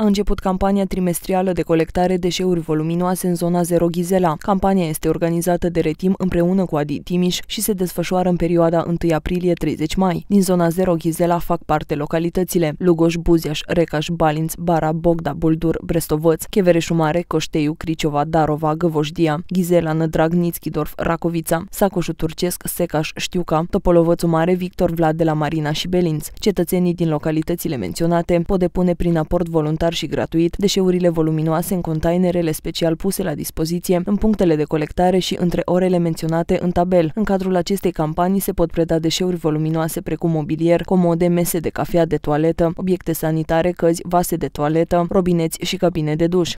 A început campania trimestrială de colectare deșeuri voluminoase în zona 0 Ghizela. Campania este organizată de Retim împreună cu Adi Timiș și se desfășoară în perioada 1 aprilie-30 mai. Din zona 0 Ghizela fac parte localitățile Lugoș, Buziaș, Recaș, Balinț, Bara, Bogda, Buldur, Brestovăț, Mare, Coșteiu, Criciova, Darova, Găvoșdia, Ghizela, Nădrag, Nițchidorf, Racovița, Sacoșu Turcesc, Secaș, Știuca, Topolovățu Mare, Victor Vlad de la Marina și Belinț. Cetățenii din localitățile menționate pot depune prin aport voluntar voluntar și gratuit deșeurile voluminoase în containerele special puse la dispoziție în punctele de colectare și între orele menționate în tabel. În cadrul acestei campanii se pot preda deșeuri voluminoase precum mobilier, comode, mese de cafea, de toaletă, obiecte sanitare, căzi, vase de toaletă, robineți și cabine de duș.